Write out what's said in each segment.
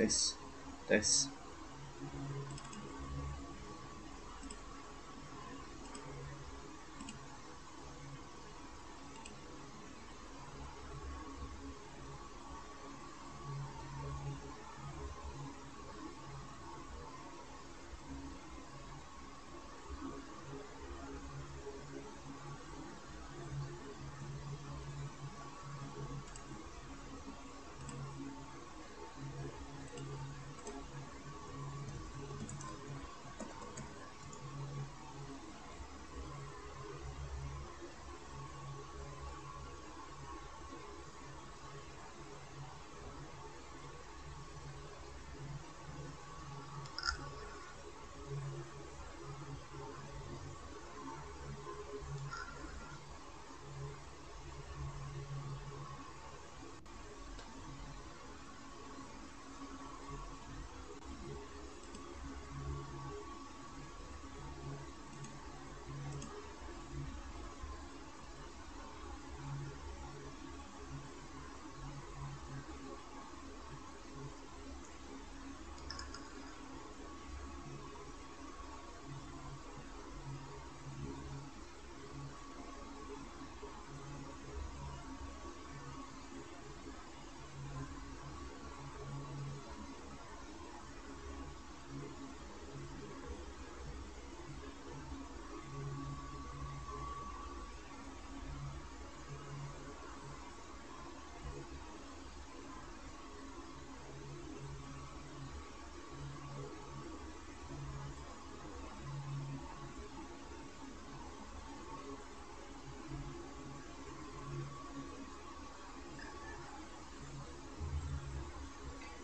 this, this,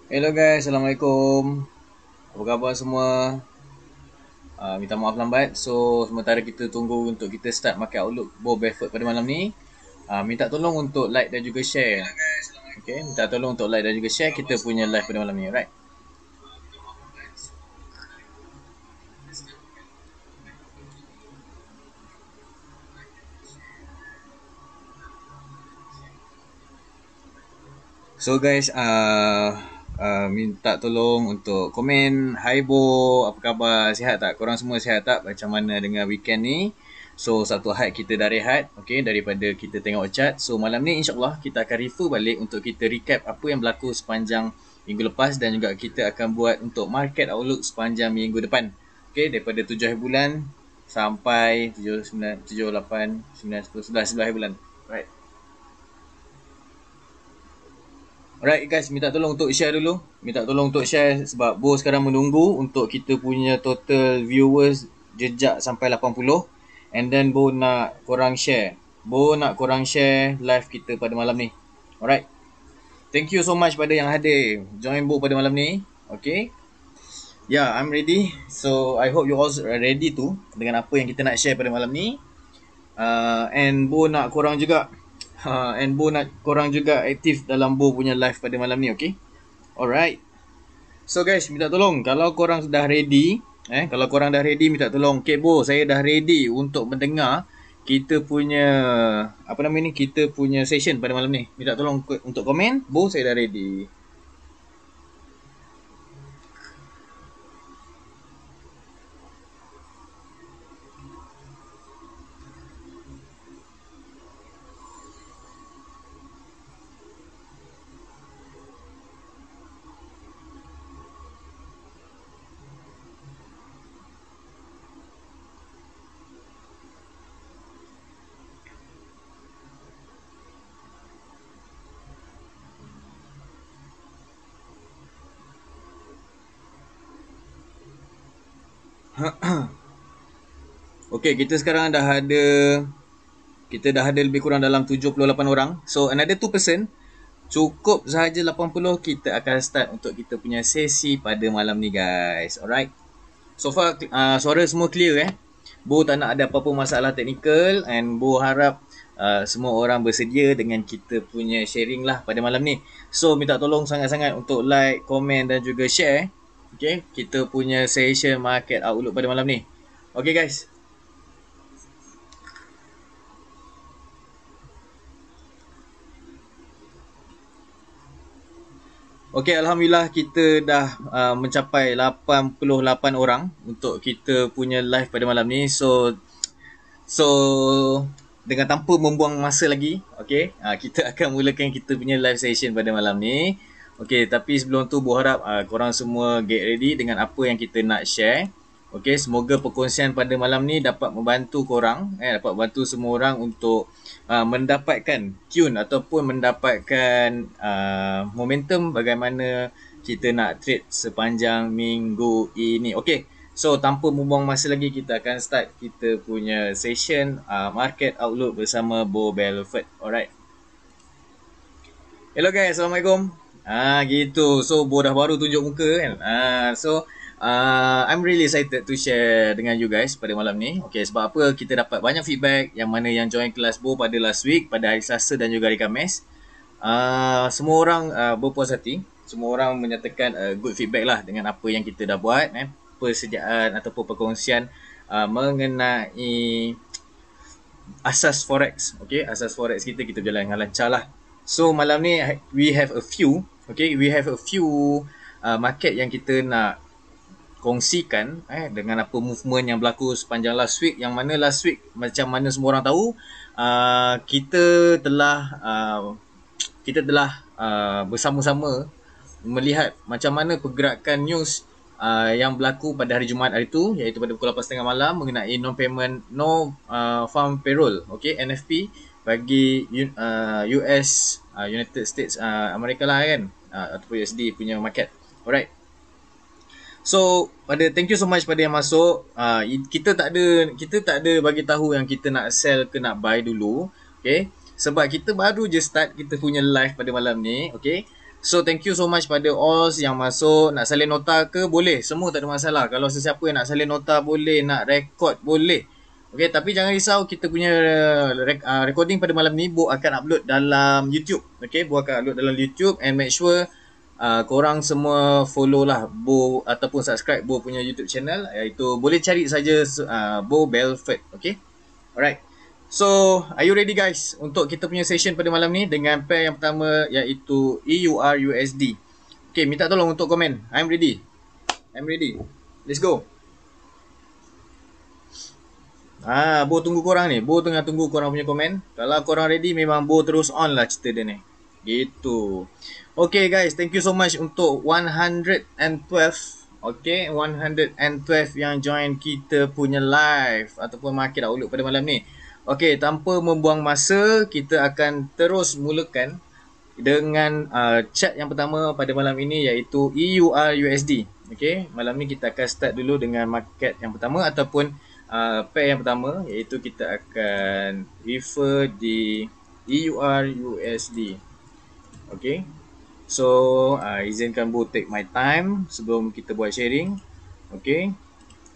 Hello guys, Assalamualaikum Apa khabar semua uh, Minta maaf lambat So, sementara kita tunggu untuk kita start Market Outlook Bob Effort pada malam ni uh, Minta tolong untuk like dan juga share Hello guys, okay. Minta tolong untuk like dan juga share Kita punya live pada malam ni, right? So guys, uh, Ah, minta tolong untuk komen Hai Bo, apa khabar? Sihat tak? Korang semua sihat tak? Macam mana dengan weekend ni? So, satu hari kita dah rehat okay, daripada kita tengok chat. So, malam ni insyaAllah kita akan refer balik untuk kita recap apa yang berlaku sepanjang minggu lepas dan juga kita akan buat untuk market outlook sepanjang minggu depan. Okay, daripada tujuh bulan sampai tujuh sembilan, tujuh lapan, sembilan, sepuluh, 11, 11 bulan. Right. Alright guys, minta tolong untuk share dulu. Minta tolong untuk share sebab Bo sekarang menunggu untuk kita punya total viewers jejak sampai 80. And then Bo nak korang share. Bo nak korang share live kita pada malam ni. Alright. Thank you so much pada yang hadir join Bo pada malam ni. Okay. Yeah, I'm ready. So, I hope you all are ready too dengan apa yang kita nak share pada malam ni. Uh, and Bo nak korang juga Ha, and Bo nak korang juga aktif dalam Bo punya live pada malam ni, okay? Alright. So guys, minta tolong kalau korang sudah ready, eh kalau korang dah ready minta tolong okay, Bo, saya dah ready untuk mendengar kita punya apa nama ni? Kita punya session pada malam ni. Minta tolong untuk komen, Bo saya dah ready. Okay, kita sekarang dah ada kita dah ada lebih kurang dalam 78 orang. So another 2% cukup sahaja 80 kita akan start untuk kita punya sesi pada malam ni guys. Alright. So far uh, suara semua clear eh. Bu tak nak ada apa-apa masalah teknikal and bu harap Uh, semua orang bersedia dengan kita punya sharing lah pada malam ni So minta tolong sangat-sangat untuk like, komen dan juga share eh? Okay, kita punya session market outlook pada malam ni Okay guys, Okey, alhamdulillah kita dah uh, mencapai 88 orang untuk kita punya live pada malam ni. So so dengan tanpa membuang masa lagi, Okay, uh, kita akan mulakan kita punya live session pada malam ni. Okey, tapi sebelum tu berharap uh, korang semua get ready dengan apa yang kita nak share. Okey, semoga perkongsian pada malam ni dapat membantu korang, eh, dapat bantu semua orang untuk uh, mendapatkan tune ataupun mendapatkan uh, momentum bagaimana kita nak trade sepanjang minggu ini. Okey, so tanpa membuang masa lagi kita akan start kita punya session uh, market outlook bersama Bo Belford. Alright. Hello guys, Assalamualaikum. Ah gitu. So Bo dah baru tunjuk muka kan. Ah so uh, I'm really excited to share dengan you guys pada malam ni. Okay, sebab apa kita dapat banyak feedback yang mana yang join kelas Bo pada last week, pada hari Selasa dan juga hari Khamis. Uh, semua orang uh, berpuas hati. Semua orang menyatakan uh, good feedback lah dengan apa yang kita dah buat. Eh. Persediaan ataupun perkongsian uh, mengenai asas forex. Okay, asas forex kita kita jalan dengan lancar lah. So malam ni we have a few Okay, we have a few uh, market yang kita nak kongsikan eh dengan apa movement yang berlaku sepanjang last week yang mana last week macam mana semua orang tahu uh, kita telah uh, kita telah uh, bersama-sama melihat macam mana pergerakan news uh, yang berlaku pada hari Jumaat hari itu iaitu pada pukul 8.30 malam mengenai non payment no uh, farm payroll okey NFP bagi US uh, uh, United States uh, Amerika lah kan uh, ataupun USD punya market alright So pada thank you so much pada yang masuk. Uh, kita tak ada kita tak ada bagi tahu yang kita nak sell ke nak buy dulu. Okay. Sebab kita baru je start kita punya live pada malam ni. Okay. So thank you so much pada all yang masuk. Nak salin nota ke boleh. Semua tak ada masalah. Kalau sesiapa yang nak salin nota boleh. Nak record boleh. Okay. Tapi jangan risau kita punya uh, uh, recording pada malam ni. Bo akan upload dalam YouTube. Okay. Bo akan upload dalam YouTube. And make sure uh, korang semua follow lah Bo ataupun subscribe Bo punya YouTube channel iaitu boleh cari saja uh, Bo Belford okay alright so are you ready guys untuk kita punya session pada malam ni dengan pair yang pertama iaitu EUR USD okay minta tolong untuk komen I'm ready I'm ready let's go Ah, Bo tunggu korang ni Bo tengah tunggu korang punya komen Kalau korang ready Memang Bo terus on lah cerita dia ni Gitu. Okay guys, thank you so much untuk 112. Okay, 112 yang join kita punya live ataupun market outlook pada malam ni. Okay, tanpa membuang masa, kita akan terus mulakan dengan uh, chat yang pertama pada malam ini iaitu EUR USD. Okay, malam ni kita akan start dulu dengan market yang pertama ataupun uh, pair yang pertama iaitu kita akan refer di EUR USD. Okay. So, uh, izinkan Bo take my time sebelum kita buat sharing. Okay.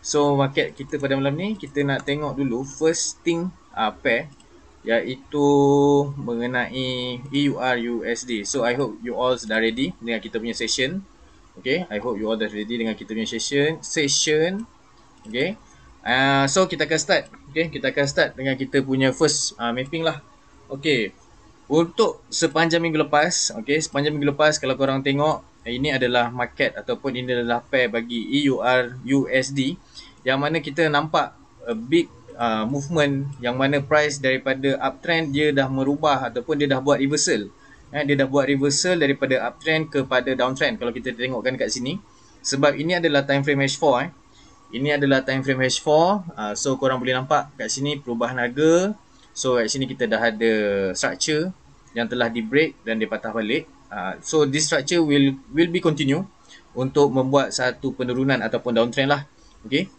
So, market kita pada malam ni, kita nak tengok dulu first thing uh, pair iaitu mengenai EUR USD. So, I hope you all sudah ready dengan kita punya session. Okay. I hope you all sudah ready dengan kita punya session. Session. Okay. Uh, so kita akan start okay, Kita akan start dengan kita punya first uh, mapping lah Okay untuk sepanjang minggu lepas, okay, sepanjang minggu lepas kalau korang tengok eh, ini adalah market ataupun ini adalah pair bagi EUR USD yang mana kita nampak a big uh, movement yang mana price daripada uptrend dia dah merubah ataupun dia dah buat reversal. Eh, dia dah buat reversal daripada uptrend kepada downtrend kalau kita tengokkan kat sini. Sebab ini adalah time frame H4 eh. Ini adalah time frame H4. Uh, ah, so korang boleh nampak kat sini perubahan harga. So kat sini kita dah ada structure yang telah di break dan dipatah balik uh, so this structure will will be continue untuk membuat satu penurunan ataupun downtrend lah okay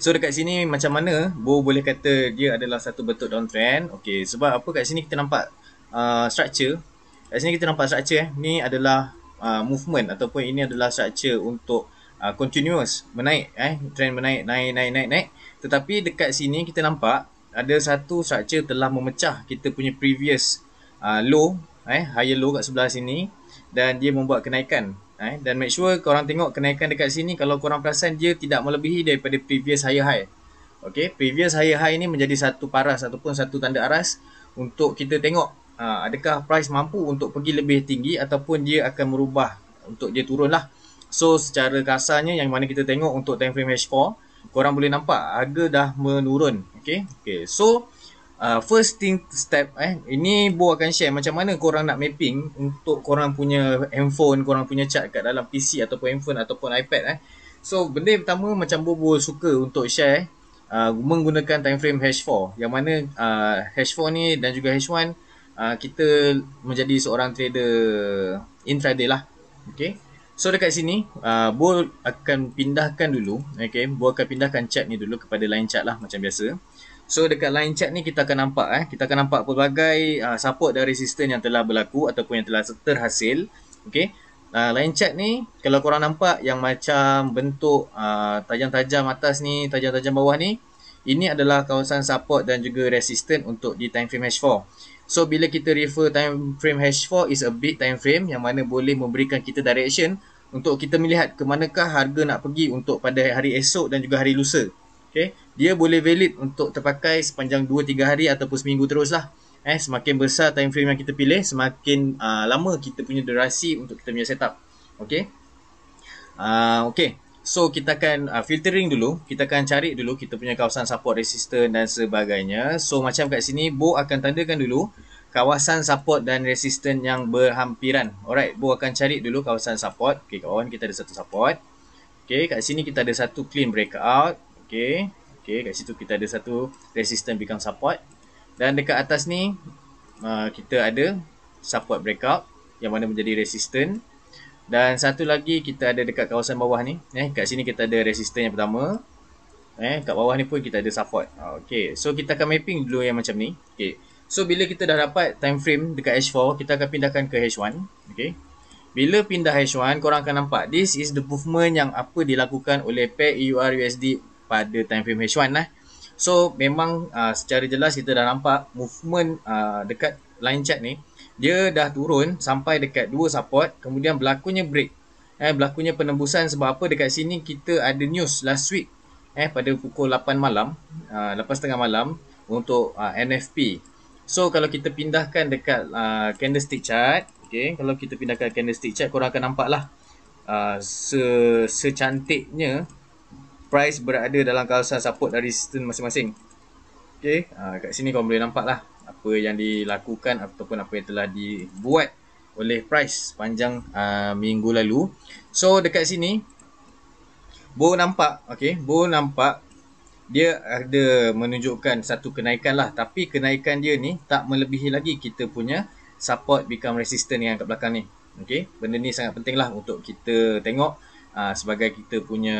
So dekat sini macam mana Bo boleh kata dia adalah satu bentuk downtrend Okay sebab apa kat sini kita nampak uh, structure Kat sini kita nampak structure eh Ni adalah uh, movement ataupun ini adalah structure untuk uh, continuous Menaik eh trend menaik naik naik naik naik Tetapi dekat sini kita nampak ada satu structure telah memecah kita punya previous uh, low eh higher low kat sebelah sini dan dia membuat kenaikan eh dan make sure korang tengok kenaikan dekat sini kalau korang perasan dia tidak melebihi daripada previous higher high Okay, previous higher high ini menjadi satu paras ataupun satu tanda aras untuk kita tengok uh, adakah price mampu untuk pergi lebih tinggi ataupun dia akan merubah untuk dia turunlah. so secara kasarnya yang mana kita tengok untuk time frame H4 korang boleh nampak harga dah menurun okay, okay. so uh, first thing step eh ini bo akan share macam mana korang nak mapping untuk korang punya handphone korang punya chat kat dalam PC ataupun handphone ataupun iPad eh so benda pertama macam bo bo suka untuk share uh, menggunakan time frame hash 4 yang mana uh, hash 4 ni dan juga hash 1 uh, kita menjadi seorang trader intraday lah okey So dekat sini, uh, Bo akan pindahkan dulu okay. Bo akan pindahkan chat ni dulu kepada lain chat lah macam biasa So dekat line chat ni kita akan nampak eh kita akan nampak pelbagai uh, support dan resistance yang telah berlaku ataupun yang telah terhasil. Okey. Uh, line chat ni kalau korang nampak yang macam bentuk uh, tajam-tajam uh, atas ni, tajam-tajam bawah ni, ini adalah kawasan support dan juga resistance untuk di time frame H4. So bila kita refer time frame H4 is a big time frame yang mana boleh memberikan kita direction untuk kita melihat ke manakah harga nak pergi untuk pada hari esok dan juga hari lusa. Okey dia boleh valid untuk terpakai sepanjang 2-3 hari ataupun seminggu terus lah eh, semakin besar time frame yang kita pilih semakin uh, lama kita punya durasi untuk kita punya setup ok uh, ah, Okay. So kita akan uh, filtering dulu, kita akan cari dulu kita punya kawasan support resistance dan sebagainya So macam kat sini, Bo akan tandakan dulu kawasan support dan resistance yang berhampiran Alright, Bo akan cari dulu kawasan support Okay kawan, kita ada satu support Okay, kat sini kita ada satu clean breakout Okay Okay, kat situ kita ada satu resistance become support dan dekat atas ni uh, kita ada support breakout yang mana menjadi resistance dan satu lagi kita ada dekat kawasan bawah ni eh kat sini kita ada resistance yang pertama eh kat bawah ni pun kita ada support ah, okey so kita akan mapping dulu yang macam ni okey so bila kita dah dapat time frame dekat H4 kita akan pindahkan ke H1 okey bila pindah H1 korang akan nampak this is the movement yang apa dilakukan oleh pair e USD pada time frame H1 lah. So memang uh, secara jelas kita dah nampak movement uh, dekat line chart ni dia dah turun sampai dekat dua support kemudian berlakunya break eh berlakunya penembusan sebab apa dekat sini kita ada news last week eh pada pukul 8 malam uh, tengah malam untuk uh, NFP. So kalau kita pindahkan dekat uh, candlestick chart, okey kalau kita pindahkan candlestick chart korang akan nampaklah uh, se secantiknya price berada dalam kawasan support dan resistance masing-masing Okay, uh, ha, kat sini kau boleh nampak lah apa yang dilakukan ataupun apa yang telah dibuat oleh price panjang uh, ha, minggu lalu so dekat sini Bo nampak, okay, Bo nampak dia ada menunjukkan satu kenaikan lah tapi kenaikan dia ni tak melebihi lagi kita punya support become resistant yang kat belakang ni okay? benda ni sangat penting lah untuk kita tengok uh, sebagai kita punya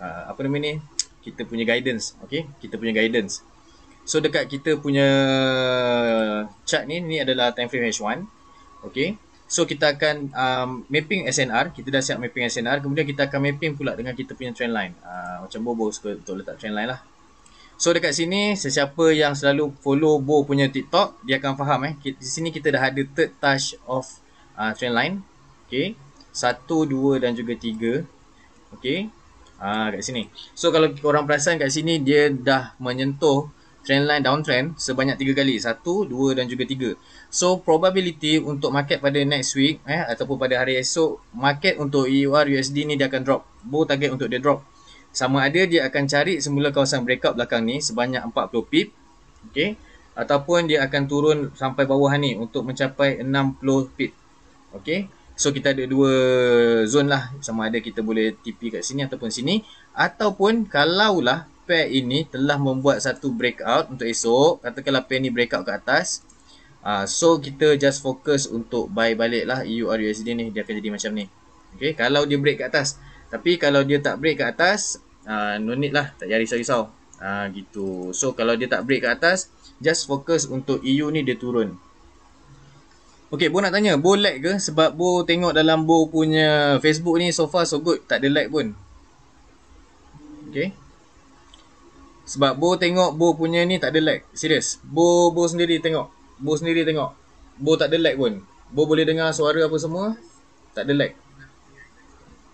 uh, apa nama ni kita punya guidance okey kita punya guidance so dekat kita punya chart ni ni adalah time frame H1 okey so kita akan um, mapping SNR kita dah siap mapping SNR kemudian kita akan mapping pula dengan kita punya trend line uh, macam bobo suka untuk letak trend line lah so dekat sini sesiapa yang selalu follow bo punya TikTok dia akan faham eh di sini kita dah ada third touch of uh, trend line okay? Satu, dua dan juga tiga, okay? Ah kat sini. So kalau korang perasan kat sini dia dah menyentuh trend line downtrend sebanyak tiga kali. satu, dua dan juga tiga. So probability untuk market pada next week eh ataupun pada hari esok market untuk EUR USD ni dia akan drop. Bull target untuk dia drop. Sama ada dia akan cari semula kawasan breakout belakang ni sebanyak 40 pip. Okay. Ataupun dia akan turun sampai bawah ni untuk mencapai 60 pip. Okay. So kita ada dua zone lah Sama ada kita boleh TP kat sini ataupun sini Ataupun kalaulah pair ini telah membuat satu breakout untuk esok Katakanlah pair ni breakout ke atas uh, So kita just fokus untuk buy balik lah EURUSD ni Dia akan jadi macam ni Okay kalau dia break ke atas Tapi kalau dia tak break ke atas uh, No need lah tak jari risau-risau uh, gitu. So kalau dia tak break ke atas Just fokus untuk EU ni dia turun Okay, Bo nak tanya. Bo like ke? Sebab Bo tengok dalam Bo punya Facebook ni so far so good. Tak ada like pun. Okay. Sebab Bo tengok Bo punya ni tak ada like. Serius. Bo, Bo sendiri tengok. Bo sendiri tengok. Bo tak ada like pun. Bo boleh dengar suara apa semua. Tak ada like.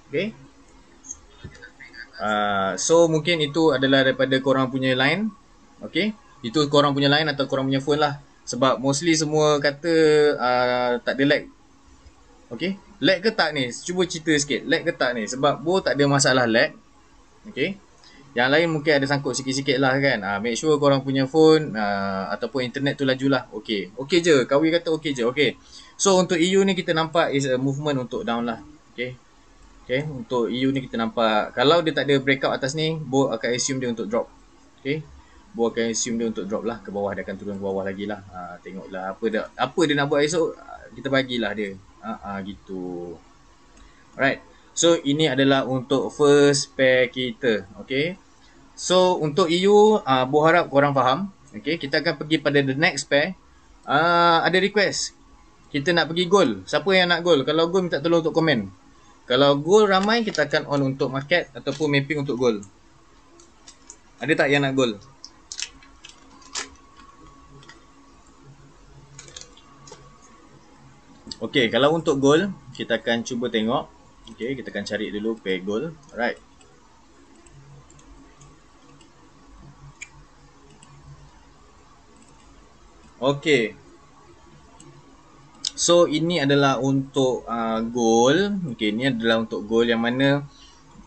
Okay. Uh, ah, so mungkin itu adalah daripada korang punya line. Okay. Itu korang punya line atau korang punya phone lah. Sebab mostly semua kata uh, ah, tak ada lag. Okay. Lag ke tak ni? Cuba cerita sikit. Lag ke tak ni? Sebab bo tak ada masalah lag. Okay. Yang lain mungkin ada sangkut sikit-sikit lah kan. Uh, make sure korang punya phone uh, ataupun internet tu laju lah. Okay. Okay je. Kawi kata okay je. Okay. So untuk EU ni kita nampak is a movement untuk down lah. Okay. Okay. Untuk EU ni kita nampak. Kalau dia tak ada breakout atas ni, bo akan assume dia untuk drop. Okay. Bo akan assume dia untuk drop lah ke bawah dia akan turun ke bawah lagi lah ha, Tengoklah apa dia, apa dia nak buat esok ah, kita bagilah dia ha, ha, gitu Alright so ini adalah untuk first pair kita okay So untuk EU uh, Bo harap korang faham okay kita akan pergi pada the next pair uh, Ada request kita nak pergi goal siapa yang nak goal kalau goal minta tolong untuk komen Kalau goal ramai kita akan on untuk market ataupun mapping untuk goal ada tak yang nak goal? Okey, kalau untuk goal, kita akan cuba tengok. Okey, kita akan cari dulu pair goal. Alright. Okey. So ini adalah untuk uh, goal. Okey, ini adalah untuk goal yang mana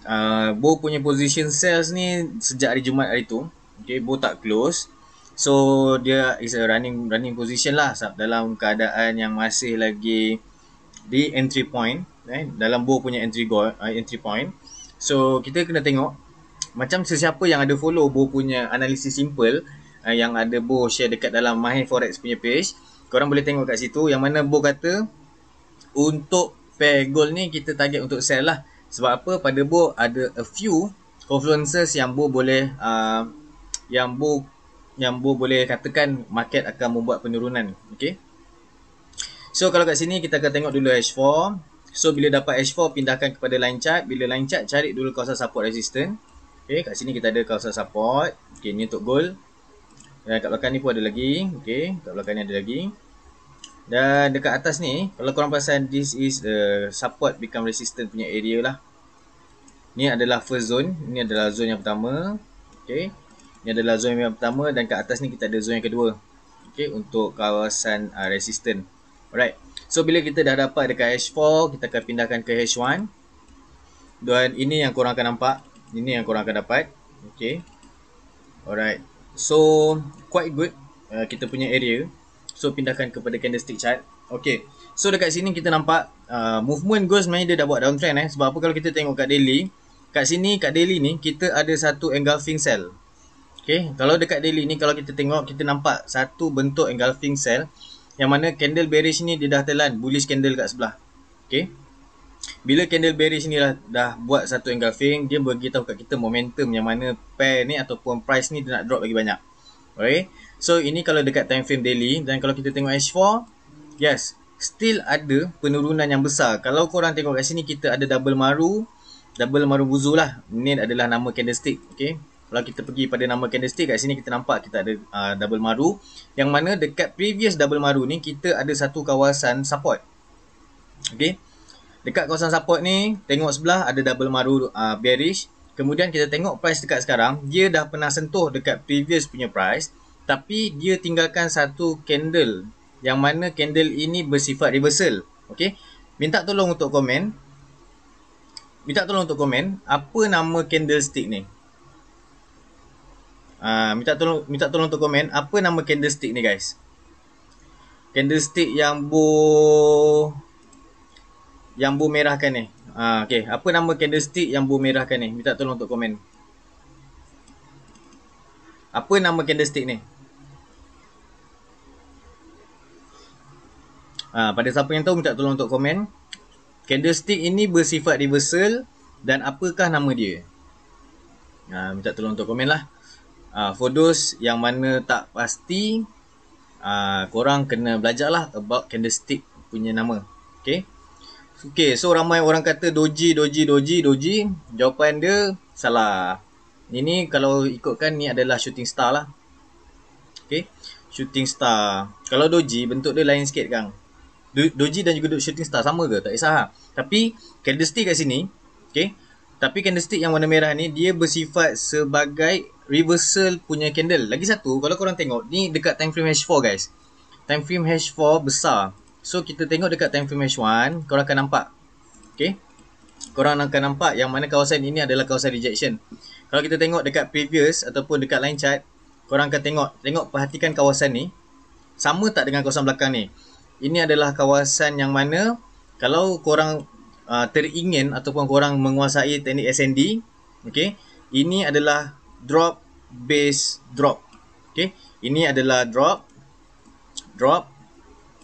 uh, Bo punya position sales ni sejak hari Jumaat hari tu. Okey, Bo tak close. So dia is a running running position lah sab, dalam keadaan yang masih lagi di entry point eh, dalam Bo punya entry goal uh, entry point. So kita kena tengok macam sesiapa yang ada follow Bo punya analisis simple uh, yang ada Bo share dekat dalam Mahir Forex punya page. Korang boleh tengok kat situ yang mana Bo kata untuk pair goal ni kita target untuk sell lah. Sebab apa pada Bo ada a few confluences yang Bo boleh uh, yang Bo yang Bo boleh katakan market akan membuat penurunan okay. so kalau kat sini kita akan tengok dulu H4 so bila dapat H4 pindahkan kepada line chart bila line chart cari dulu kawasan support resistance okay, kat sini kita ada kawasan support okay, ni untuk gold dan kat belakang ni pun ada lagi okay, kat belakang ni ada lagi dan dekat atas ni kalau korang perasan this is the support become resistant punya area lah ni adalah first zone ni adalah zone yang pertama okay ini adalah zon yang pertama dan kat atas ni kita ada zon yang kedua okey untuk kawasan uh, resistant alright so bila kita dah dapat dekat H4 kita akan pindahkan ke H1 dan ini yang kurang akan nampak ini yang kurang akan dapat okey alright so quite good uh, kita punya area so pindahkan kepada candlestick chart okey so dekat sini kita nampak uh, movement goes sebenarnya dia dah buat downtrend eh sebab apa kalau kita tengok kat daily kat sini kat daily ni kita ada satu engulfing cell Okay, kalau dekat daily ni kalau kita tengok kita nampak satu bentuk engulfing cell yang mana candle bearish ni dia dah telan bullish candle kat sebelah. Okay. Bila candle bearish ni dah, dah buat satu engulfing, dia bagi tahu kat kita momentum yang mana pair ni ataupun price ni dia nak drop lagi banyak. Okay. So ini kalau dekat time frame daily dan kalau kita tengok H4, yes, still ada penurunan yang besar. Kalau korang tengok kat sini kita ada double maru, double maru buzulah. Ini adalah nama candlestick. Okay. Kalau kita pergi pada nama candlestick kat sini kita nampak kita ada uh, double maru yang mana dekat previous double maru ni kita ada satu kawasan support. Okey. Dekat kawasan support ni tengok sebelah ada double maru uh, bearish. Kemudian kita tengok price dekat sekarang dia dah pernah sentuh dekat previous punya price tapi dia tinggalkan satu candle yang mana candle ini bersifat reversal. Okey. Minta tolong untuk komen. Minta tolong untuk komen apa nama candlestick ni? Ah, minta tolong minta tolong untuk komen apa nama candlestick ni guys. Candlestick yang bu yang bu merahkan ni. Ah okey, apa nama candlestick yang bu merahkan ni? Minta tolong untuk komen. Apa nama candlestick ni? Ha, pada siapa yang tahu minta tolong untuk komen. Candlestick ini bersifat reversal dan apakah nama dia? Ha, minta tolong untuk komen lah uh, for those yang mana tak pasti uh, korang kena belajar lah about candlestick punya nama okay. okay so ramai orang kata doji doji doji doji jawapan dia salah ini kalau ikutkan ni adalah shooting star lah okay. shooting star kalau doji bentuk dia lain sikit kan Do- doji dan juga shooting star sama ke tak kisah ha? tapi candlestick kat sini okay, tapi candlestick yang warna merah ni dia bersifat sebagai reversal punya candle. Lagi satu, kalau korang tengok ni dekat time frame H4 guys. Time frame H4 besar. So kita tengok dekat time frame H1, korang akan nampak. Okay. Korang akan nampak yang mana kawasan ini adalah kawasan rejection. Kalau kita tengok dekat previous ataupun dekat line chart, korang akan tengok. Tengok perhatikan kawasan ni. Sama tak dengan kawasan belakang ni? Ini adalah kawasan yang mana kalau korang uh, teringin ataupun korang menguasai teknik SND okey ini adalah drop base drop okey ini adalah drop drop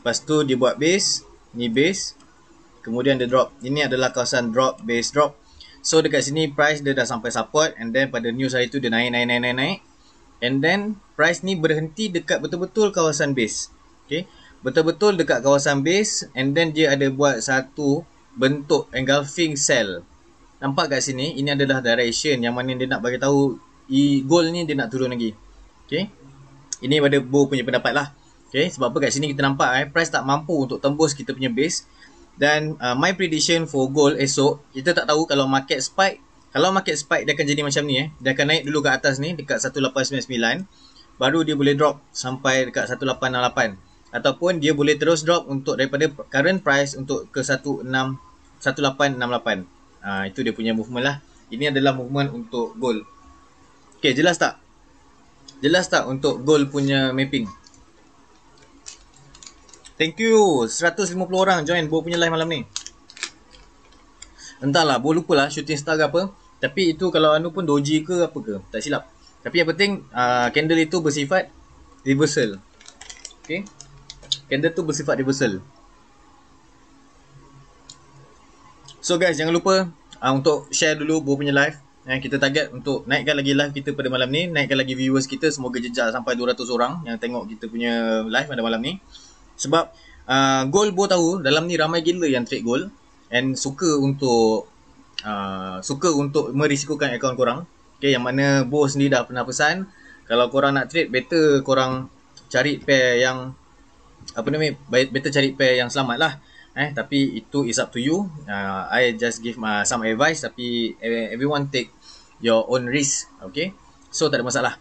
lepas tu dia buat base ni base kemudian dia drop ini adalah kawasan drop base drop so dekat sini price dia dah sampai support and then pada news hari tu dia naik naik naik naik, naik. and then price ni berhenti dekat betul-betul kawasan base okey betul-betul dekat kawasan base and then dia ada buat satu bentuk engulfing cell. Nampak kat sini ini adalah direction yang mana dia nak bagi tahu i goal ni dia nak turun lagi. Okey. Ini pada bo punya pendapat lah. Okey, sebab apa kat sini kita nampak eh price tak mampu untuk tembus kita punya base dan uh, my prediction for goal esok kita tak tahu kalau market spike kalau market spike dia akan jadi macam ni eh dia akan naik dulu ke atas ni dekat 1899 baru dia boleh drop sampai dekat 1868 ataupun dia boleh terus drop untuk daripada current price untuk ke 16 1868. Ah ha, itu dia punya movement lah. Ini adalah movement untuk gold. Okey, jelas tak? Jelas tak untuk gold punya mapping? Thank you 150 orang join bo punya live malam ni. Entahlah, bo lupalah shooting star ke apa. Tapi itu kalau anu pun doji ke apa ke, tak silap. Tapi yang penting uh, candle itu bersifat reversal. Okey. Candle tu bersifat reversal. So guys, jangan lupa uh, untuk share dulu Bo punya live. Dan eh, kita target untuk naikkan lagi live kita pada malam ni. Naikkan lagi viewers kita. Semoga jejak sampai 200 orang yang tengok kita punya live pada malam ni. Sebab uh, goal Bo tahu dalam ni ramai gila yang trade goal. And suka untuk uh, suka untuk merisikokan account korang. Okay, yang mana Bo sendiri dah pernah pesan. Kalau korang nak trade, better korang cari pair yang apa nama better cari pair yang selamat lah eh tapi itu is up to you uh, i just give my, uh, some advice tapi everyone take your own risk okay so tak ada masalah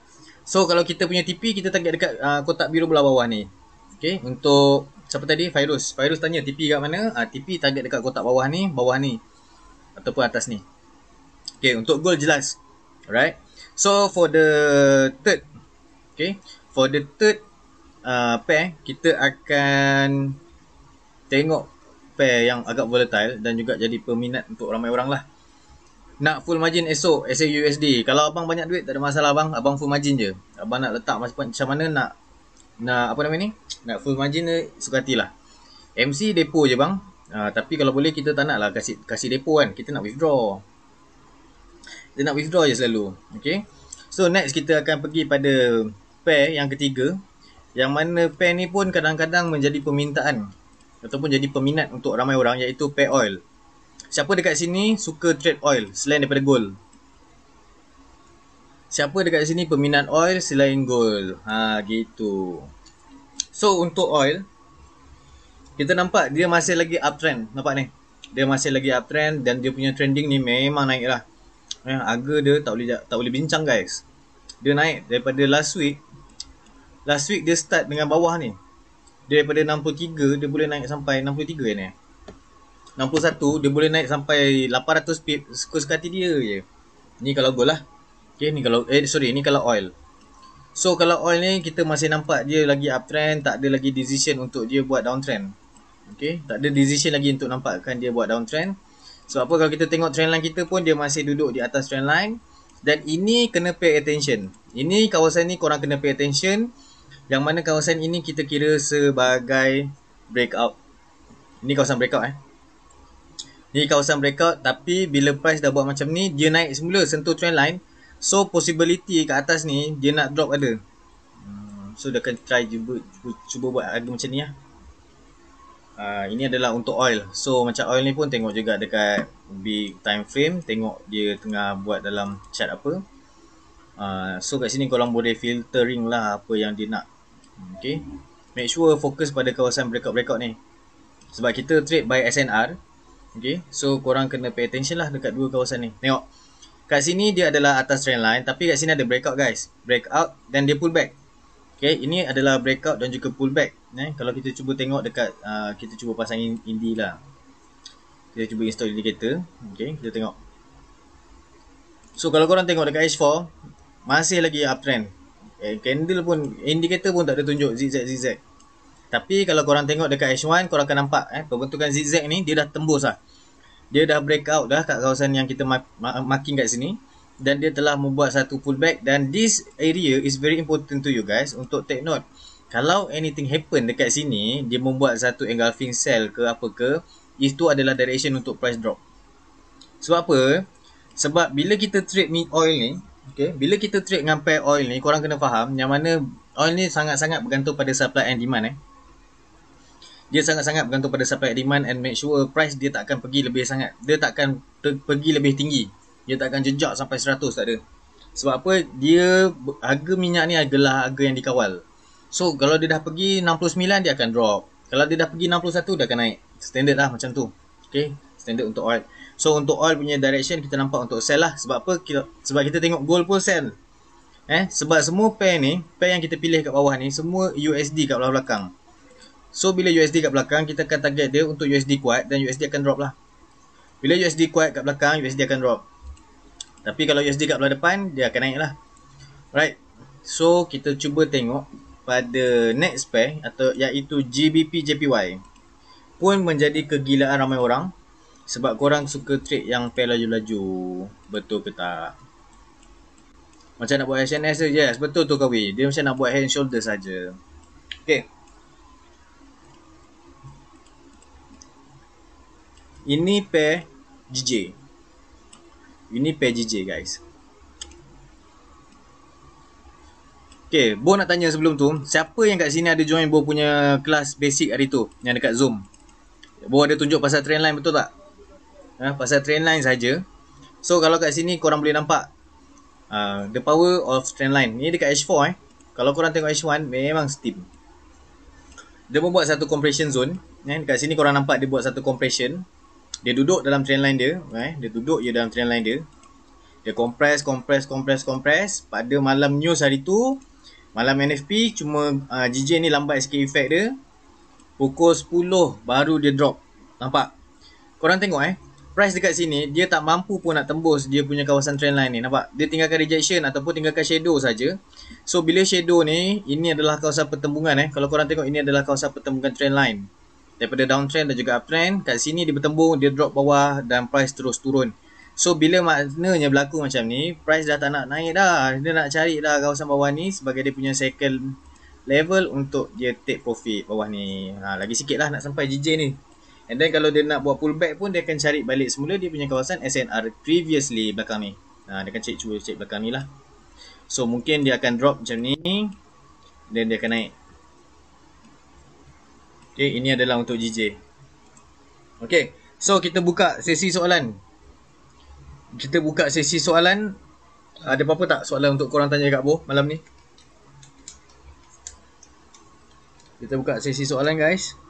so kalau kita punya tipi kita target dekat uh, kotak biru belah bawah ni okay untuk siapa tadi virus virus tanya tipi kat mana uh, tipi target dekat kotak bawah ni bawah ni ataupun atas ni okay untuk goal jelas alright so for the third okay for the third uh, pair kita akan tengok pair yang agak volatile dan juga jadi peminat untuk ramai orang lah nak full margin esok SAUSD kalau abang banyak duit tak ada masalah abang abang full margin je abang nak letak macam mana nak nak apa nama ni nak full margin ni sukatilah MC depo je bang uh, tapi kalau boleh kita tak nak lah kasih kasi depo kan kita nak withdraw kita nak withdraw je selalu okay so next kita akan pergi pada pair yang ketiga yang mana pair ni pun kadang-kadang menjadi permintaan Ataupun jadi peminat untuk ramai orang iaitu pair oil Siapa dekat sini suka trade oil selain daripada gold? Siapa dekat sini peminat oil selain gold? Ha gitu So untuk oil Kita nampak dia masih lagi uptrend Nampak ni? Dia masih lagi uptrend dan dia punya trending ni memang naik lah ya, Harga dia tak boleh, tak boleh bincang guys Dia naik daripada last week Last week dia start dengan bawah ni Daripada 63 dia boleh naik sampai 63 ni eh 61 dia boleh naik sampai 800 pip Sekus kati dia je Ni kalau gold lah Okay ni kalau eh sorry ni kalau oil So kalau oil ni kita masih nampak dia lagi uptrend Tak ada lagi decision untuk dia buat downtrend Okay tak ada decision lagi untuk nampakkan dia buat downtrend So apa kalau kita tengok trend trendline kita pun dia masih duduk di atas trend trendline Dan ini kena pay attention Ini kawasan ni korang kena pay attention yang mana kawasan ini kita kira sebagai breakout. Ini kawasan breakout eh. Ini kawasan breakout tapi bila price dah buat macam ni dia naik semula sentuh trend line. So possibility kat atas ni dia nak drop ada. Hmm, so dia akan try cuba, cuba, cuba buat harga macam ni lah. Uh, ini adalah untuk oil. So macam oil ni pun tengok juga dekat big time frame. Tengok dia tengah buat dalam chart apa. Uh, so kat sini korang boleh filtering lah apa yang dia nak okay. make sure fokus pada kawasan breakout-breakout ni sebab kita trade by SNR okay. so korang kena pay attention lah dekat dua kawasan ni tengok kat sini dia adalah atas trend line tapi kat sini ada breakout guys breakout dan dia pullback okay. ini adalah breakout dan juga pullback eh. kalau kita cuba tengok dekat uh, kita cuba pasang indi lah kita cuba install indicator okay. kita tengok so kalau korang tengok dekat H4 masih lagi uptrend Eh, candle pun indicator pun tak ada tunjuk zigzag zigzag tapi kalau korang tengok dekat H1 korang akan nampak eh pembentukan zigzag ni dia dah tembus lah dia dah break out dah kat kawasan yang kita marking kat sini dan dia telah membuat satu pullback dan this area is very important to you guys untuk take note kalau anything happen dekat sini dia membuat satu engulfing sell ke apa ke itu adalah direction untuk price drop sebab apa sebab bila kita trade mid oil ni Okay. Bila kita trade dengan pair oil ni, korang kena faham yang mana oil ni sangat-sangat bergantung pada supply and demand eh. Dia sangat-sangat bergantung pada supply and demand and make sure price dia tak akan pergi lebih sangat. Dia tak akan pergi lebih tinggi. Dia tak akan jejak sampai 100 tak ada. Sebab apa? Dia harga minyak ni adalah harga yang dikawal. So kalau dia dah pergi 69 dia akan drop. Kalau dia dah pergi 61 dia akan naik. Standard lah macam tu. Okay. Standard untuk oil. So untuk all punya direction kita nampak untuk sell lah sebab apa kita, sebab kita tengok gold pun sell. Eh sebab semua pair ni, pair yang kita pilih kat bawah ni semua USD kat belakang. So bila USD kat belakang kita akan target dia untuk USD kuat dan USD akan drop lah. Bila USD kuat kat belakang USD akan drop. Tapi kalau USD kat belah depan dia akan naik lah. Right. So kita cuba tengok pada next pair atau iaitu GBP JPY pun menjadi kegilaan ramai orang sebab korang suka trade yang pair laju-laju Betul ke tak? Macam nak buat SNS je Yes, betul tu kawi Dia macam nak buat hand shoulder saja. Okay Ini pair JJ Ini pair JJ guys Okay, Bo nak tanya sebelum tu Siapa yang kat sini ada join Bo punya kelas basic hari tu Yang dekat Zoom Bo ada tunjuk pasal trendline betul tak? uh, pasal trend line saja. So kalau kat sini korang boleh nampak uh, the power of trend line. Ni dekat H4 eh. Kalau korang tengok H1 memang steep. Dia pun buat satu compression zone. Eh, dekat sini korang nampak dia buat satu compression. Dia duduk dalam trend line dia, eh. Dia duduk je dalam trend line dia. Dia compress, compress, compress, compress pada malam news hari tu. Malam NFP cuma uh, GJ ni lambat sikit effect dia. Pukul 10 baru dia drop. Nampak? Korang tengok eh price dekat sini dia tak mampu pun nak tembus dia punya kawasan trend line ni nampak dia tinggalkan rejection ataupun tinggalkan shadow saja so bila shadow ni ini adalah kawasan pertembungan eh kalau korang tengok ini adalah kawasan pertembungan trend line daripada downtrend dan juga uptrend kat sini dia bertembung dia drop bawah dan price terus turun so bila maknanya berlaku macam ni price dah tak nak naik dah dia nak cari dah kawasan bawah ni sebagai dia punya second level untuk dia take profit bawah ni ha, lagi sikit lah nak sampai JJ ni And then kalau dia nak buat pullback pun dia akan cari balik semula dia punya kawasan SNR previously belakang ni. Ha, dia akan cek cuba cek belakang ni lah. So mungkin dia akan drop macam ni. Then dia akan naik. Okay, ini adalah untuk GJ. Okay, so kita buka sesi soalan. Kita buka sesi soalan. Ada apa-apa tak soalan untuk korang tanya kat Bo malam ni? Kita buka sesi soalan guys. Guys.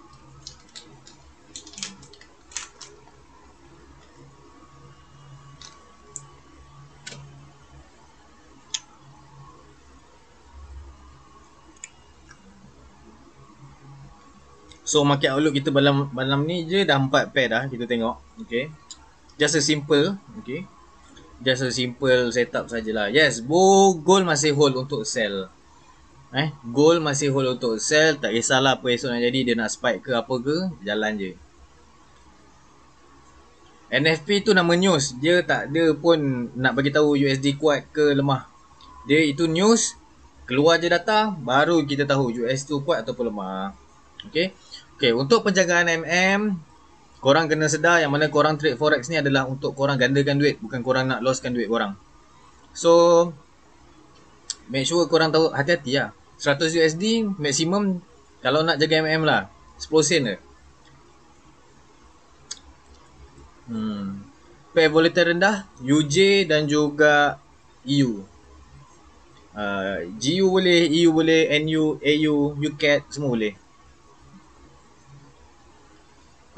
So market outlook kita malam malam ni je dah 4 pair dah kita tengok. Okay. Just a simple. Okay. Just a simple setup sajalah. Yes. bull, Gold masih hold untuk sell. Eh. Gold masih hold untuk sell. Tak kisahlah apa esok nak jadi. Dia nak spike ke apa ke. Jalan je. NFP tu nama news. Dia tak ada pun nak bagi tahu USD kuat ke lemah. Dia itu news. Keluar je data. Baru kita tahu US tu kuat ataupun lemah. Okay. Okay, untuk penjagaan MM, korang kena sedar yang mana korang trade forex ni adalah untuk korang gandakan duit, bukan korang nak losskan duit korang. So, make sure korang tahu hati-hati lah. 100 USD maksimum kalau nak jaga MM lah. 10 sen je. Hmm. Pair volatile rendah, UJ dan juga EU. Uh, GU boleh, EU boleh, NU, AU, UCAT semua boleh.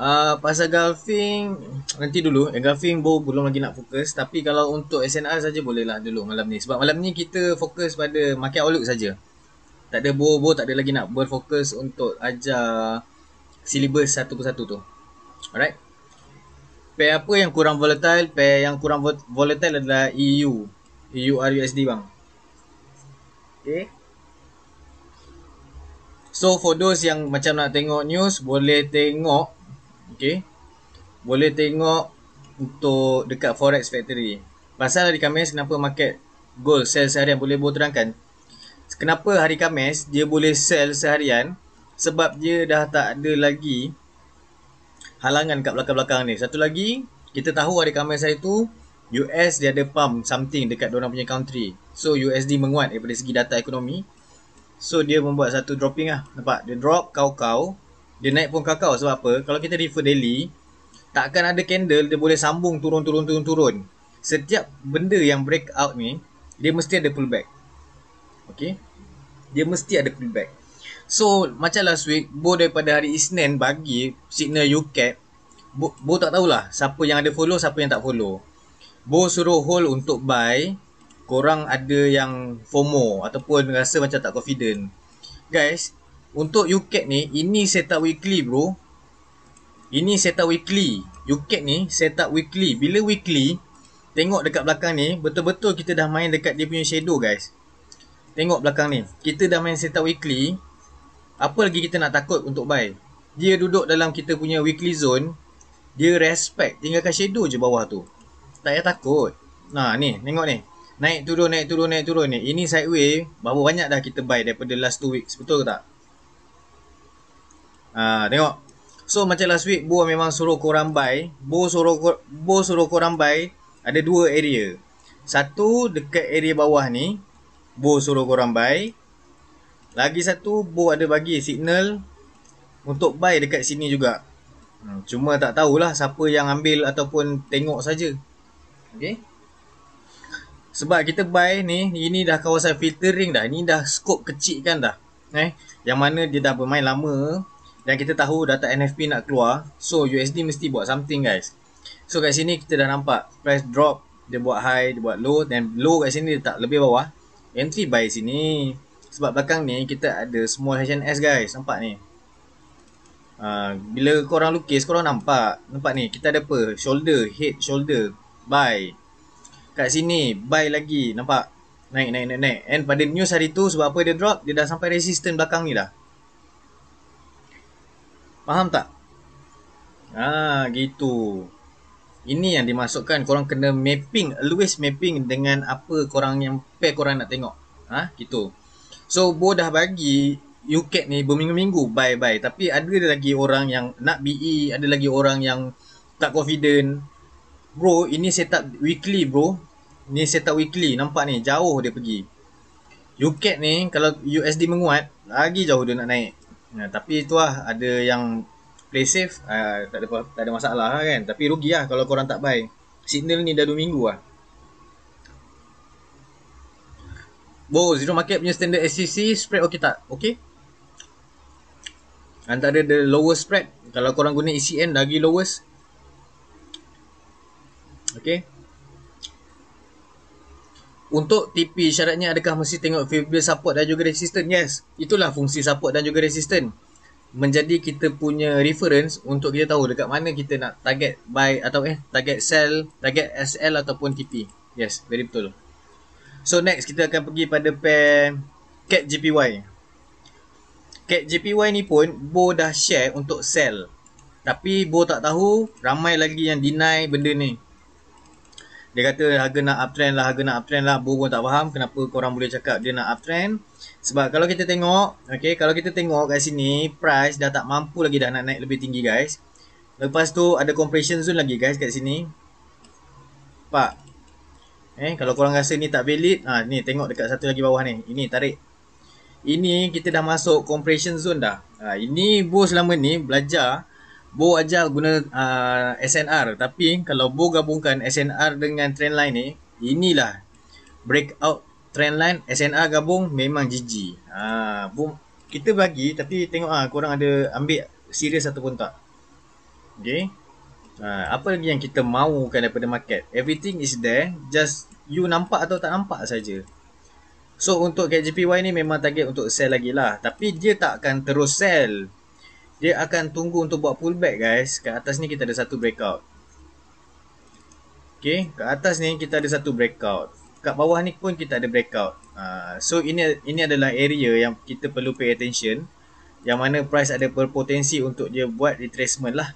Ah, pasal golfing nanti dulu eh, golfing bo belum lagi nak fokus tapi kalau untuk SNR saja bolehlah dulu malam ni sebab malam ni kita fokus pada market outlook saja tak ada bo bo tak ada lagi nak berfokus untuk ajar syllabus satu persatu tu alright pair apa yang kurang volatile pair yang kurang volatile adalah EU EU RUSD bang okey So for those yang macam nak tengok news Boleh tengok okey boleh tengok untuk dekat forex factory pasal hari Khamis kenapa market gold sell seharian boleh buat terangkan kenapa hari Khamis dia boleh sell seharian sebab dia dah tak ada lagi halangan kat belakang-belakang ni satu lagi kita tahu hari Khamis hari tu US dia ada pump something dekat dia punya country so USD menguat daripada segi data ekonomi so dia membuat satu dropping lah nampak dia drop kau-kau dia naik pun kakao sebab apa? Kalau kita refer daily, takkan ada candle dia boleh sambung turun turun turun turun. Setiap benda yang break out ni, dia mesti ada pullback. Okay? Dia mesti ada pullback. So, macam last week, bo daripada hari Isnin bagi signal UCAP, bo, bo tak tahulah siapa yang ada follow, siapa yang tak follow. Bo suruh hold untuk buy, korang ada yang FOMO ataupun rasa macam tak confident. Guys, untuk UCAT ni, ini setup weekly bro. Ini setup weekly. UCAT ni setup weekly. Bila weekly, tengok dekat belakang ni, betul-betul kita dah main dekat dia punya shadow guys. Tengok belakang ni. Kita dah main setup weekly. Apa lagi kita nak takut untuk buy? Dia duduk dalam kita punya weekly zone. Dia respect. Tinggalkan shadow je bawah tu. Tak payah takut. Nah ni, tengok ni. Naik turun, naik turun, naik turun ni. Ini sideway. Berapa banyak dah kita buy daripada last 2 weeks. Betul ke tak? Ha, tengok. So macam last week Bo memang suruh korang buy. Bo suruh Bo suruh korang buy ada dua area. Satu dekat area bawah ni Bo suruh korang buy. Lagi satu Bo ada bagi signal untuk buy dekat sini juga. Hmm, cuma tak tahulah siapa yang ambil ataupun tengok saja. Okey. Sebab kita buy ni, ini dah kawasan filtering dah. Ini dah scope kecil kan dah. Eh, yang mana dia dah bermain lama dan kita tahu data NFP nak keluar so USD mesti buat something guys so kat sini kita dah nampak price drop dia buat high dia buat low dan low kat sini tak lebih bawah entry buy sini sebab belakang ni kita ada small HNS guys nampak ni uh, bila korang lukis korang nampak nampak ni kita ada apa shoulder head shoulder buy kat sini buy lagi nampak naik naik naik naik and pada news hari tu sebab apa dia drop dia dah sampai resistance belakang ni dah Faham tak? Ah, gitu. Ini yang dimasukkan korang kena mapping, always mapping dengan apa korang yang pair korang nak tengok. Ah, gitu. So, Bo dah bagi UCAT ni berminggu-minggu bye-bye. Tapi ada lagi orang yang nak BE, ada lagi orang yang tak confident. Bro, ini setup weekly bro. Ni setup weekly. Nampak ni, jauh dia pergi. UCAT ni, kalau USD menguat, lagi jauh dia nak naik. Ya, tapi tu lah ada yang play safe uh, tak ada tak ada masalah lah kan. Tapi rugi lah kalau korang tak buy. Signal ni dah 2 minggu lah. Bo, Zero Market punya standard SCC spread okey tak? Okey. Antara the lowest spread kalau korang guna ECN lagi lowest. Okey. Untuk TP syaratnya adakah mesti tengok fibrillar support dan juga resistance? Yes, itulah fungsi support dan juga resistance Menjadi kita punya reference untuk kita tahu dekat mana kita nak target buy atau eh target sell, target SL ataupun TP. Yes, very betul. So next kita akan pergi pada pair CAT GPY. CAT GPY ni pun Bo dah share untuk sell. Tapi Bo tak tahu ramai lagi yang deny benda ni dia kata harga nak uptrend lah, harga nak uptrend lah. Bo pun tak faham kenapa korang boleh cakap dia nak uptrend. Sebab kalau kita tengok, okay, kalau kita tengok kat sini, price dah tak mampu lagi dah nak naik lebih tinggi guys. Lepas tu ada compression zone lagi guys kat sini. Pak. Eh, kalau korang rasa ni tak valid, ha, ni tengok dekat satu lagi bawah ni. Ini tarik. Ini kita dah masuk compression zone dah. Ha, ini bo selama ni belajar Bo ajal guna uh, ah, SNR tapi kalau Bo gabungkan SNR dengan trendline ni inilah breakout trendline SNR gabung memang GG. Ha Bo kita bagi tapi tengok ah uh, korang ada ambil serius ataupun tak. Okay? Uh, apa lagi yang kita mahukan daripada market? Everything is there just you nampak atau tak nampak saja. So untuk KJPY ni memang target untuk sell lagi lah tapi dia tak akan terus sell dia akan tunggu untuk buat pullback guys Kat atas ni kita ada satu breakout Okay Kat atas ni kita ada satu breakout Kat bawah ni pun kita ada breakout uh, So ini ini adalah area yang kita perlu pay attention Yang mana price ada berpotensi untuk dia buat retracement lah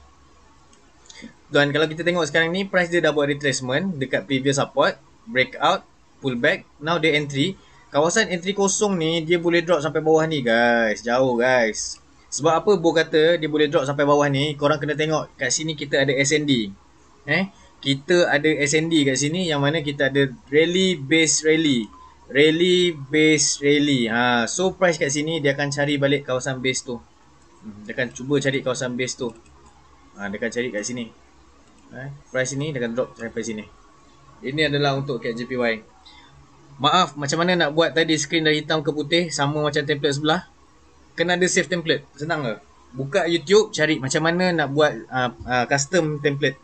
Dan kalau kita tengok sekarang ni Price dia dah buat retracement Dekat previous support Breakout Pullback Now dia entry Kawasan entry kosong ni Dia boleh drop sampai bawah ni guys Jauh guys sebab apa Bo kata dia boleh drop sampai bawah ni Korang kena tengok kat sini kita ada SND eh? Kita ada SND kat sini yang mana kita ada rally base rally Rally base rally ha. So price kat sini dia akan cari balik kawasan base tu hmm, Dia akan cuba cari kawasan base tu ha, Dia akan cari kat sini eh? Price ni dia akan drop sampai sini Ini adalah untuk JPY. Maaf macam mana nak buat tadi screen dari hitam ke putih Sama macam template sebelah kena ada save template. Senang ke? Buka YouTube cari macam mana nak buat uh, uh, custom template.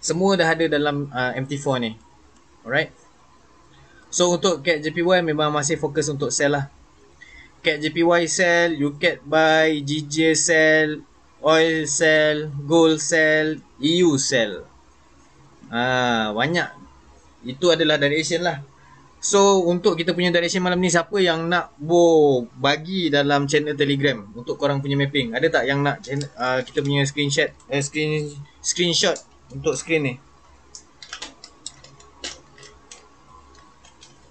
Semua dah ada dalam uh, MT4 ni. Alright. So untuk CAT JPY memang masih fokus untuk sell lah. CAT JPY sell, UCAT buy, GJ sell, oil sell, gold sell, EU sell. Ah, banyak. Itu adalah dari Asian lah. So untuk kita punya direction malam ni siapa yang nak bo bagi dalam channel Telegram untuk korang punya mapping. Ada tak yang nak channel, uh, kita punya screenshot eh, screen screenshot untuk screen ni?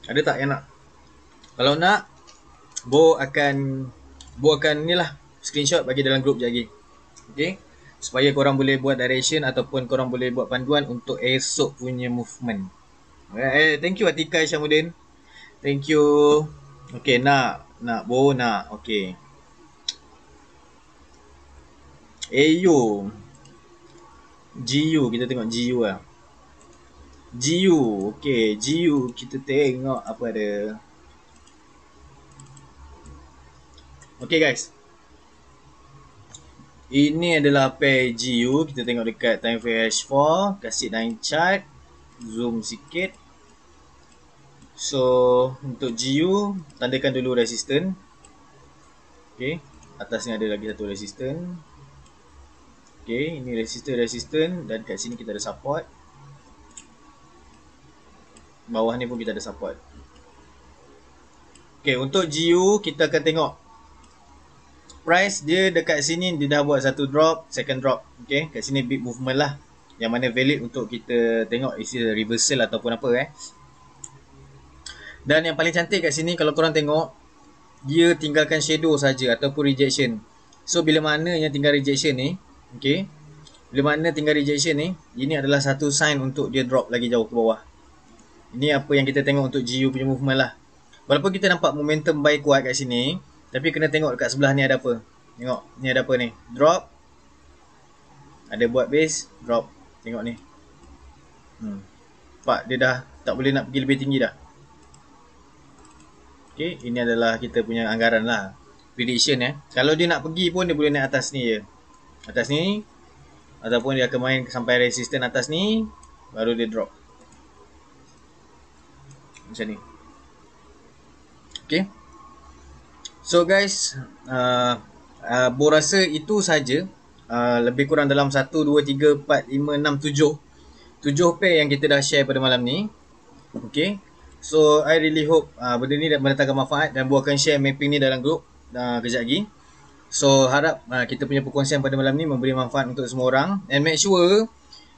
Ada tak yang nak? Kalau nak bo akan bo akan ni lah screenshot bagi dalam grup je lagi. Okey. Supaya korang boleh buat direction ataupun korang boleh buat panduan untuk esok punya movement. Eh, thank you Atika Syamudin. Thank you. Okay, nak. Nak, bo, nak. Okay. Ayo. GU, kita tengok GU lah. GU, okay. GU, kita tengok apa ada. Okay, guys. Ini adalah pair GU. Kita tengok dekat time frame H4. Kasih line chart. Zoom sikit. So untuk GU tandakan dulu resistant. Okey, atas ni ada lagi satu resistant. Okey, ini resistor resistant dan kat sini kita ada support. Bawah ni pun kita ada support. Okey, untuk GU kita akan tengok price dia dekat sini dia dah buat satu drop, second drop. Okey, kat sini big movement lah. Yang mana valid untuk kita tengok isi reversal ataupun apa eh. Dan yang paling cantik kat sini kalau korang tengok dia tinggalkan shadow saja ataupun rejection. So bila mana yang tinggal rejection ni, okey. Bila mana tinggal rejection ni, ini adalah satu sign untuk dia drop lagi jauh ke bawah. Ini apa yang kita tengok untuk GU punya movement lah. Walaupun kita nampak momentum baik kuat kat sini, tapi kena tengok dekat sebelah ni ada apa. Tengok, ni ada apa ni? Drop. Ada buat base, drop. Tengok ni. Hmm. Pak dia dah tak boleh nak pergi lebih tinggi dah. Okay, ini adalah kita punya anggaran lah. Prediction eh. Kalau dia nak pergi pun dia boleh naik atas ni je. Atas ni. Ataupun dia akan main sampai resisten atas ni. Baru dia drop. Macam ni. Okay. So guys. Uh, uh, Bo rasa itu sahaja. Uh, lebih kurang dalam 1, 2, 3, 4, 5, 6, 7 7 pair yang kita dah share pada malam ni Okay So I really hope uh, benda ni mendatangkan manfaat dan buat akan share mapping ni dalam group uh, kejap lagi. So harap uh, kita punya perkongsian pada malam ni memberi manfaat untuk semua orang. And make sure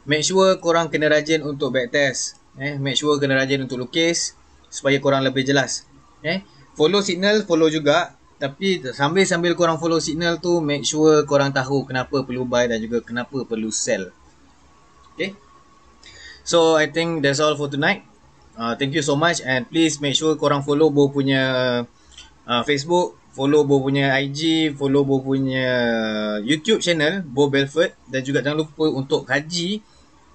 make sure korang kena rajin untuk back test. Eh, make sure kena rajin untuk lukis supaya korang lebih jelas. Eh, follow signal, follow juga. Tapi sambil-sambil korang follow signal tu, make sure korang tahu kenapa perlu buy dan juga kenapa perlu sell. Okay. So, I think that's all for tonight. Uh, thank you so much and please make sure korang follow Bo punya uh, Facebook, follow Bo punya IG, follow Bo punya YouTube channel Bo Belford dan juga jangan lupa untuk kaji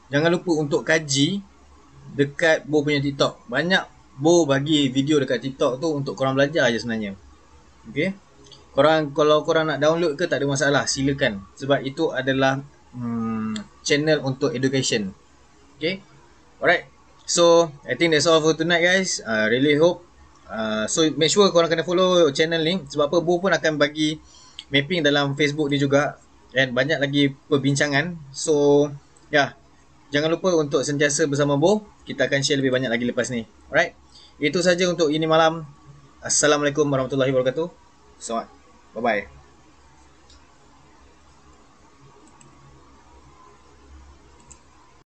jangan lupa untuk kaji dekat Bo punya TikTok. Banyak Bo bagi video dekat TikTok tu untuk korang belajar aje sebenarnya. okay? Korang kalau korang nak download ke tak ada masalah, silakan. Sebab itu adalah hmm, channel untuk education. okay? Alright. So, I think that's all for tonight guys. I uh, really hope. Uh, so, make sure korang kena follow channel ni. Sebab apa, Bo pun akan bagi mapping dalam Facebook ni juga. And banyak lagi perbincangan. So, ya. Yeah. Jangan lupa untuk sentiasa bersama Bo. Kita akan share lebih banyak lagi lepas ni. Alright. Itu saja untuk ini malam. Assalamualaikum warahmatullahi wabarakatuh. Selamat. Bye-bye.